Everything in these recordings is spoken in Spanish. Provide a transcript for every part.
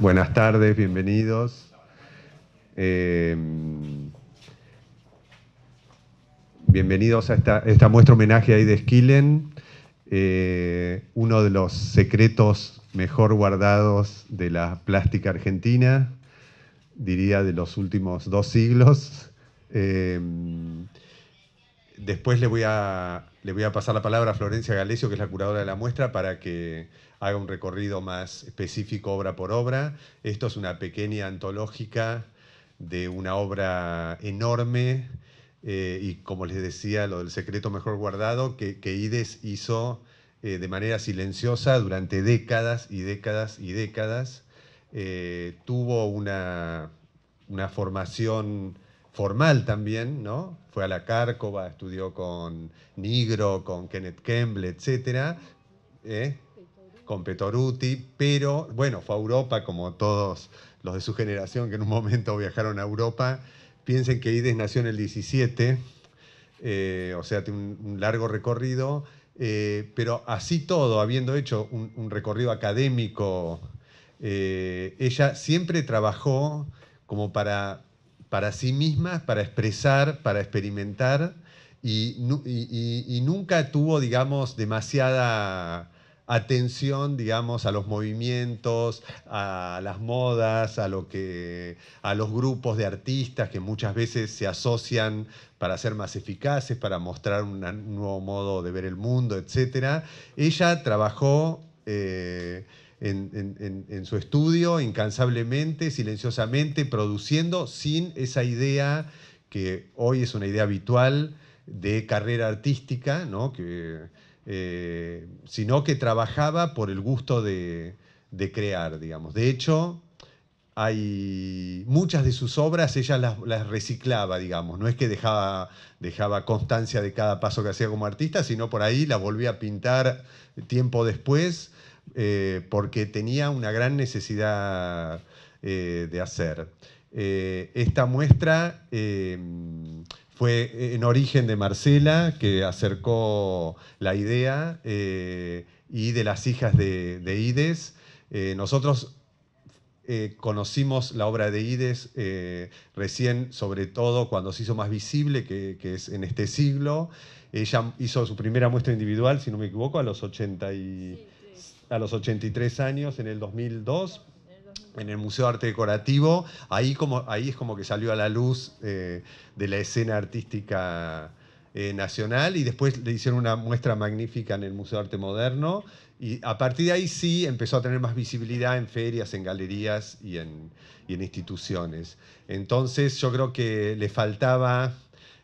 Buenas tardes, bienvenidos. Eh, bienvenidos a esta, muestra homenaje a de Skillen, eh, uno de los secretos mejor guardados de la plástica argentina, diría de los últimos dos siglos. Eh, después le voy a le voy a pasar la palabra a Florencia Galecio, que es la curadora de la muestra, para que haga un recorrido más específico obra por obra. Esto es una pequeña antológica de una obra enorme eh, y, como les decía, lo del secreto mejor guardado que, IDES hizo eh, de manera silenciosa durante décadas y décadas y décadas. Eh, tuvo una, una formación formal también, ¿no? Fue a la Cárcova, estudió con Nigro, con Kenneth Kemble, etc. ¿eh? Con Petoruti, pero bueno, fue a Europa como todos los de su generación que en un momento viajaron a Europa. Piensen que Ides nació en el 17, eh, o sea, tiene un, largo recorrido, eh, pero así todo, habiendo hecho un, recorrido académico, ella siempre trabajó como para para sí mismas, para expresar, para experimentar, y, nunca tuvo, digamos, demasiada atención, digamos, a los movimientos, a las modas, a, lo que, a los grupos de artistas que muchas veces se asocian para ser más eficaces, para mostrar un nuevo modo de ver el mundo, etc. Ella trabajó... Eh, en, su estudio, incansablemente, silenciosamente, produciendo sin esa idea que hoy es una idea habitual de carrera artística, eh, sino que trabajaba por el gusto de, crear, De hecho, hay muchas de sus obras, ella las, reciclaba, digamos, no es que dejaba, dejaba constancia de cada paso que hacía como artista, sino por ahí la volvía a pintar tiempo después eh, porque tenía una gran necesidad eh, de hacer. Eh, esta muestra fue en origen de Marcela, que acercó la idea, y de las hijas de, Ides. nosotros conocimos la obra de Ides recién, sobre todo cuando se hizo más visible, que, es en este siglo. Ella hizo su primera muestra individual, si no me equivoco, a los 80 y a los 83 años, en el 2002, en el Museo de Arte Decorativo. Ahí, como, ahí es como que salió a la luz eh, de la escena artística eh, nacional y después le hicieron una muestra magnífica en el Museo de Arte Moderno. Y a partir de ahí sí empezó a tener más visibilidad en ferias, en galerías y en, instituciones. Entonces yo creo que le faltaba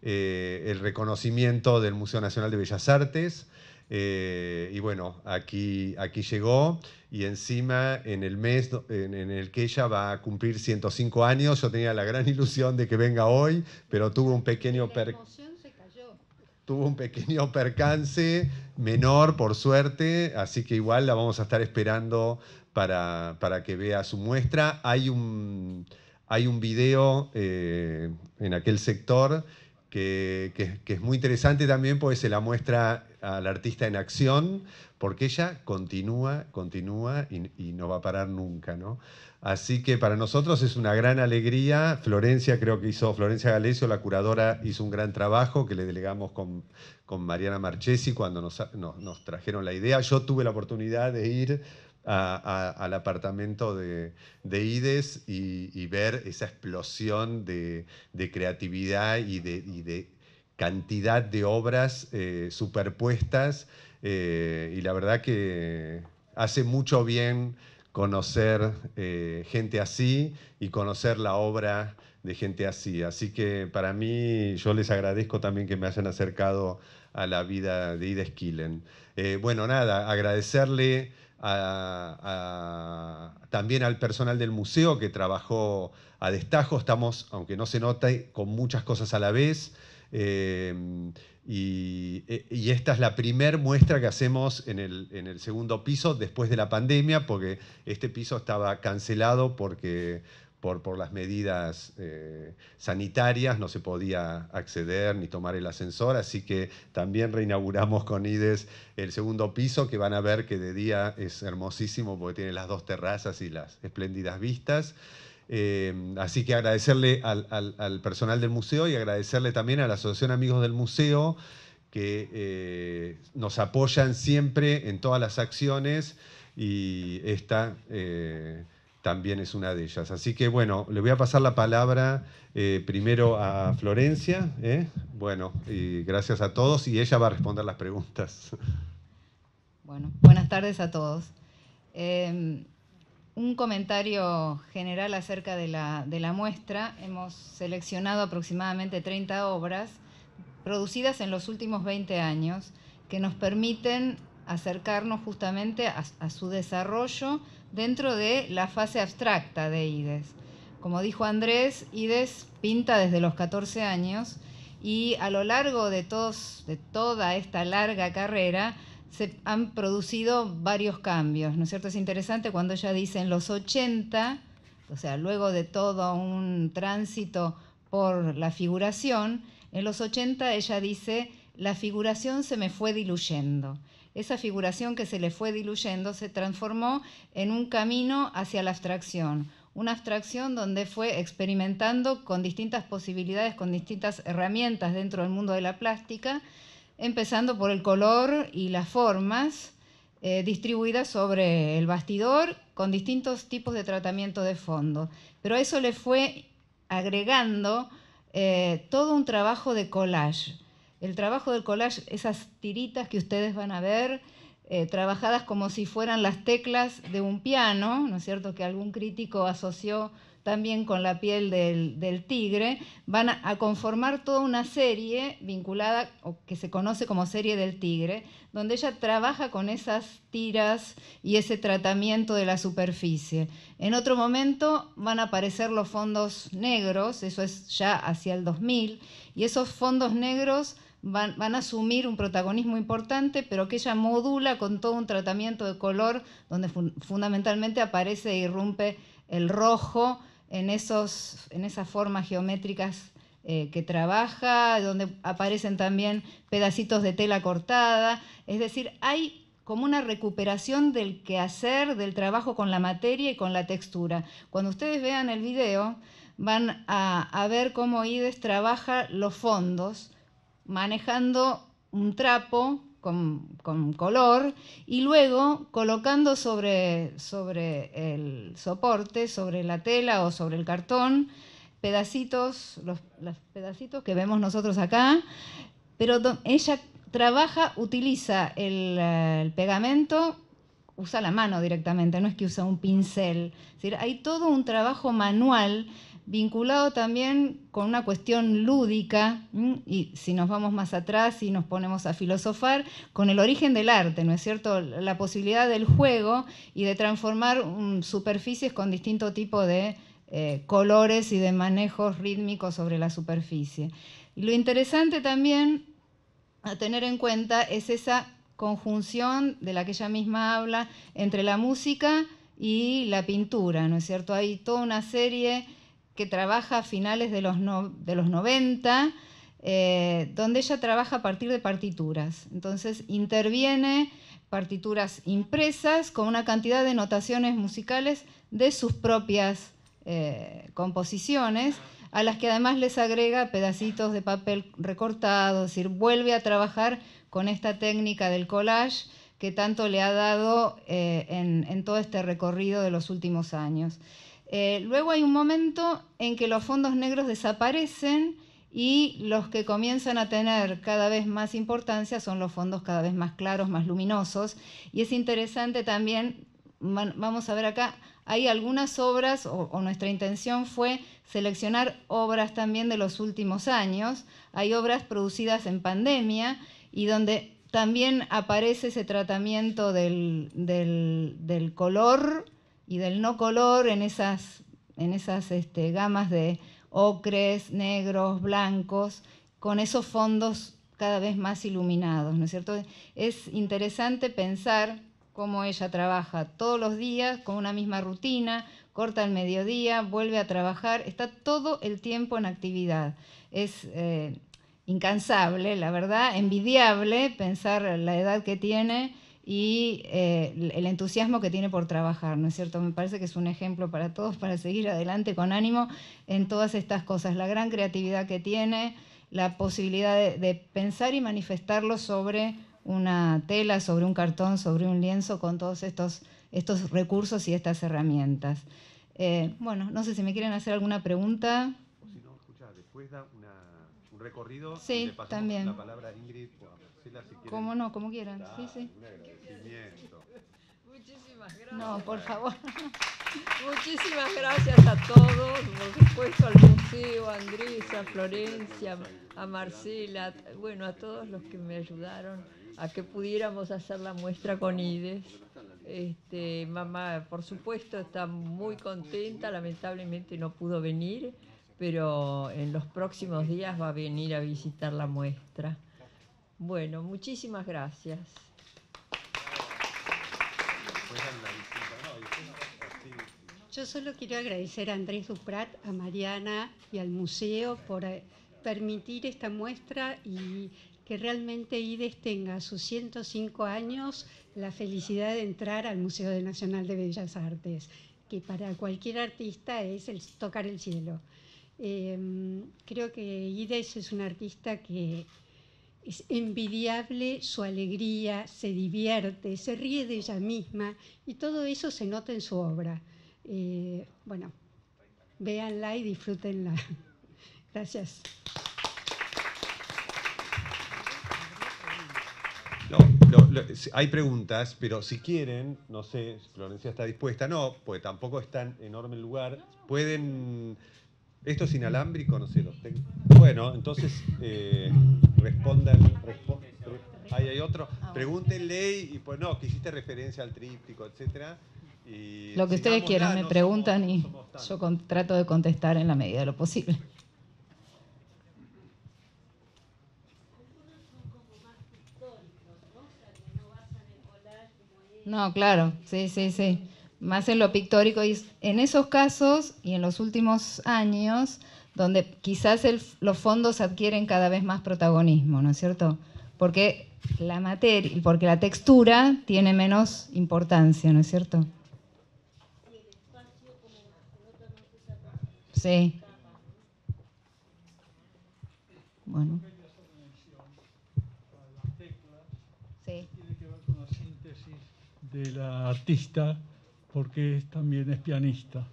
eh, el reconocimiento del Museo Nacional de Bellas Artes. Eh, y bueno, aquí, aquí llegó y encima en el mes en, el que ella va a cumplir 105 años, yo tenía la gran ilusión de que venga hoy, pero tuvo un pequeño tuvo un pequeño percance menor, por suerte, así que igual la vamos a estar esperando para, para que vea su muestra. Hay un, hay un video eh, en aquel sector que, es muy interesante también porque se la muestra al artista en acción, porque ella continúa, continúa y, no va a parar nunca, ¿no? Así que para nosotros es una gran alegría. Florencia, creo que hizo, Florencia Galesio, la curadora, hizo un gran trabajo que le delegamos con, con Mariana Marchesi cuando nos, nos trajeron la idea. Yo tuve la oportunidad de ir al apartamento de, Ides y, ver esa explosión de, creatividad y de, cantidad de obras eh, superpuestas. Eh, y la verdad que hace mucho bien conocer eh, gente así y conocer la obra de gente así. Así que para mí yo les agradezco también que me hayan acercado a la vida de Ides Killen. bueno, nada, agradecerle también al personal del museo que trabajó a destajo. Estamos, aunque no se note, con muchas cosas a la vez. Eh, e, y, esta es la primera muestra que hacemos el, en el segundo piso después de la pandemia, porque este piso estaba cancelado porque por, las medidas eh, sanitarias, no se podía acceder ni tomar el ascensor, así que también reinauguramos con IDES el segundo piso, que van a ver que de día es hermosísimo porque tiene las dos terrazas y las espléndidas vistas. Eh, así que agradecerle al, personal del museo y agradecerle también a la Asociación Amigos del Museo que eh, nos apoyan siempre en todas las acciones y esta también es una de ellas. Así que bueno, le voy a pasar la palabra eh, primero a Florencia. ¿eh? Bueno, y gracias a todos y ella va a responder las preguntas. Bueno, buenas tardes a todos. Em, un comentario general acerca de la, muestra. Hemos seleccionado aproximadamente 30 obras producidas en los últimos 20 años que nos permiten acercarnos justamente a su desarrollo, dentro de la fase abstracta de IDES. Como dijo Andrés, IDES pinta desde los 14 años y a lo largo de, toda esta larga carrera se han producido varios cambios, ¿no es cierto? Es interesante cuando ella dice en los 80, o sea, luego de todo un tránsito por la figuración, en los 80 ella dice, la figuración se me fue diluyendo esa figuración que se le fue diluyendo se transformó en un camino hacia la abstracción, una abstracción donde fue experimentando con distintas posibilidades, con distintas herramientas dentro del mundo de la plástica, empezando por el color y las formas eh, distribuidas sobre el bastidor con distintos tipos de tratamiento de fondo. Pero eso le fue agregando eh, todo un trabajo de collage el trabajo del collage, esas tiritas que ustedes van a ver, eh, trabajadas como si fueran las teclas de un piano, ¿no es cierto?, que algún crítico asoció también con la piel del, tigre, van a, conformar toda una serie vinculada o que se conoce como serie del tigre, donde ella trabaja con esas tiras y ese tratamiento de la superficie. En otro momento van a aparecer los fondos negros, eso es ya hacia el 2000, y esos fondos negros van, a asumir un protagonismo importante, pero que ella modula con todo un tratamiento de color donde fundamentalmente aparece e irrumpe el rojo en, esas formas geométricas eh, que trabaja, donde aparecen también pedacitos de tela cortada, es decir, hay como una recuperación del quehacer, del trabajo con la materia y con la textura. Cuando ustedes vean el video, van a, a ver cómo Ides trabaja los fondos, manejando un trapo con, color y luego colocando sobre, sobre el soporte, sobre la tela o sobre el cartón, pedacitos, los, pedacitos que vemos nosotros acá, pero ella trabaja, utiliza eh, el, pegamento, usa la mano directamente, no es que usa un pincel. hay todo un trabajo manual vinculado también con una cuestión lúdica, y si nos vamos más atrás y nos ponemos a filosofar, con el origen del arte, ¿no es cierto? La posibilidad del juego y de transformar um, superficies con distinto tipo de eh, colores y de manejos rítmicos sobre la superficie. lo interesante también a tener en cuenta es esa conjunción de la que ella misma habla entre la música y la pintura, ¿no es cierto? Hay toda una serie que trabaja a finales de los, 90, eh, donde ella trabaja a partir de partituras. Entonces interviene partituras impresas con una cantidad de notaciones musicales de sus propias eh, composiciones, a las que además les agrega pedacitos de papel recortado, es decir, vuelve a trabajar con esta técnica del collage que tanto le ha dado eh, en todo este recorrido de los últimos años. Eh, luego hay un momento en que los fondos negros desaparecen y los que comienzan a tener cada vez más importancia son los fondos cada vez más claros, más luminosos. Y es interesante también, vamos a ver acá, hay algunas obras, o, nuestra intención fue seleccionar obras también de los últimos años. Hay obras producidas en pandemia y donde también aparece ese tratamiento del, del color y del no color en esas, este, gamas de ocres, negros, blancos, con esos fondos cada vez más iluminados, ¿no es cierto? Es interesante pensar cómo ella trabaja todos los días con una misma rutina, corta el mediodía, vuelve a trabajar, está todo el tiempo en actividad. Es eh, incansable, la verdad, envidiable pensar la edad que tiene y eh, el entusiasmo que tiene por trabajar, ¿no es cierto? Me parece que es un ejemplo para todos para seguir adelante con ánimo en todas estas cosas, la gran creatividad que tiene, la posibilidad de, pensar y manifestarlo sobre una tela, sobre un cartón, sobre un lienzo, con todos estos, estos recursos y estas herramientas. Eh, bueno, no sé si me quieren hacer alguna pregunta. O si no, escucha, después da un recorrido. Sí, también. La palabra a Ingrid. Como no, como quieran. sí, sí. Muchísimas gracias. No, por favor. Muchísimas gracias a todos, por supuesto al museo, a Andrés, a Florencia, a Marcela, bueno, a todos los que me ayudaron a que pudiéramos hacer la muestra con IDES. Este, mamá, por supuesto, está muy contenta, lamentablemente no pudo venir, pero en los próximos días va a venir a visitar la muestra. Bueno, muchísimas gracias. Yo solo quiero agradecer a Andrés Duprat, a Mariana y al museo por eh, permitir esta muestra y que realmente IDES tenga a sus 105 años la felicidad de entrar al Museo Nacional de Bellas Artes, que para cualquier artista es el tocar el cielo. Eh, creo que IDES es un artista que es envidiable su alegría, se divierte, se ríe de ella misma y todo eso se nota en su obra. Eh, bueno, véanla y disfrútenla. Gracias. hay preguntas, pero si quieren, no sé, Florencia está dispuesta, no, pues tampoco es tan enorme el lugar, pueden ¿Esto es inalámbrico? No sé, Bueno, entonces eh, respondan. ahí hay otro. Ah, Pregúntenle y pues no, que hiciste referencia al tríptico, etcétera. lo que ustedes quieran, me preguntan y yo trato de contestar en la medida de lo posible. No, claro, sí, sí, sí más en lo pictórico. Y en esos casos y en los últimos años, donde quizás los fondos adquieren cada vez más protagonismo, ¿no es cierto? Porque la materia, porque la textura tiene menos importancia, ¿no es cierto? Sí. Bueno. Sí. Tiene que ver con la síntesis de la artista porque también es pianista.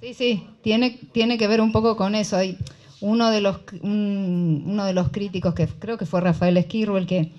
Sí, sí, tiene, tiene que ver un poco con eso. Hay uno de los, uno de los críticos que creo que fue Rafael Esquirro el que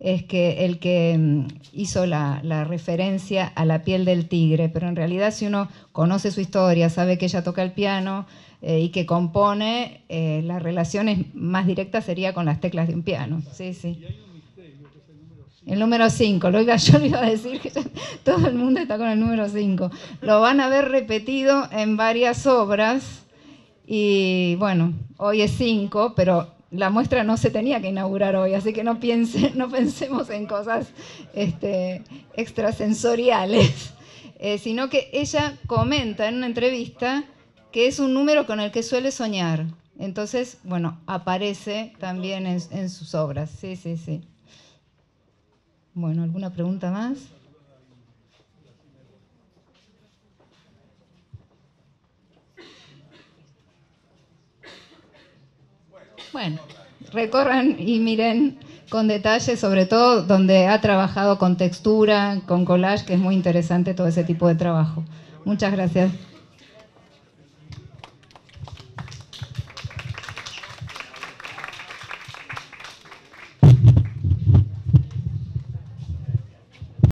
es que el que mm, hizo la, referencia a la piel del tigre, pero en realidad si uno conoce su historia, sabe que ella toca el piano eh, y que compone, eh, las relaciones más directas sería con las teclas de un piano. Sí, sí. El número 5, lo iba, yo le iba a decir que todo el mundo está con el número 5. Lo van a ver repetido en varias obras y bueno, hoy es 5, pero la muestra no se tenía que inaugurar hoy, así que no, piense, no pensemos en cosas este, extrasensoriales, eh, sino que ella comenta en una entrevista que es un número con el que suele soñar. Entonces, bueno, aparece también en sus obras. Sí, sí, sí. Bueno, ¿alguna pregunta más? Bueno, recorran y miren con detalle, sobre todo donde ha trabajado con textura, con collage, que es muy interesante todo ese tipo de trabajo. Muchas gracias.